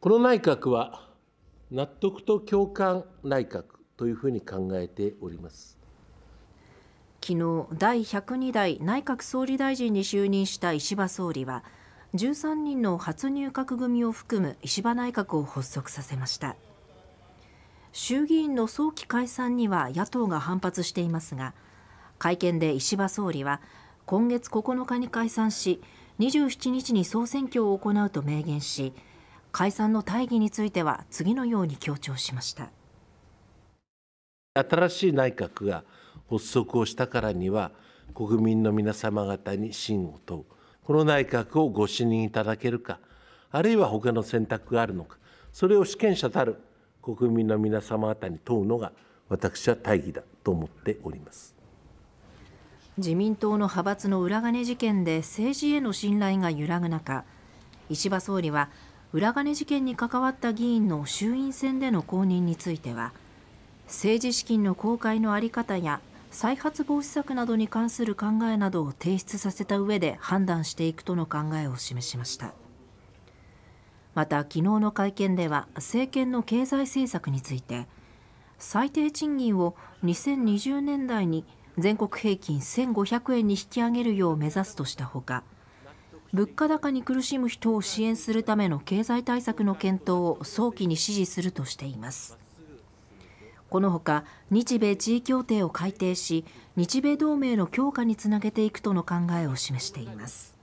この内閣は納得と共感内閣というふうに考えております昨日第102代内閣総理大臣に就任した石破総理は13人の初入閣組を含む石破内閣を発足させました衆議院の早期解散には野党が反発していますが会見で石破総理は今月9日に解散し27日に総選挙を行うと明言し解散の大義については次のように強調しました新しい内閣が発足をしたからには国民の皆様方に信を問うこの内閣をご支任いただけるかあるいは他の選択があるのかそれを主権者たる国民の皆様方に問うのが私は大義だと思っております自民党の派閥の裏金事件で政治への信頼が揺らぐ中石破総理は裏金事件に関わった議員の衆院選での公認については政治資金の公開の在り方や再発防止策などに関する考えなどを提出させた上で判断していくとの考えを示しましたまた昨日の会見では政権の経済政策について最低賃金を2020年代に全国平均1500円に引き上げるよう目指すとしたほか物価高に苦しむ人を支援するための経済対策の検討を早期に指示するとしていますこのほか日米地位協定を改定し日米同盟の強化につなげていくとの考えを示しています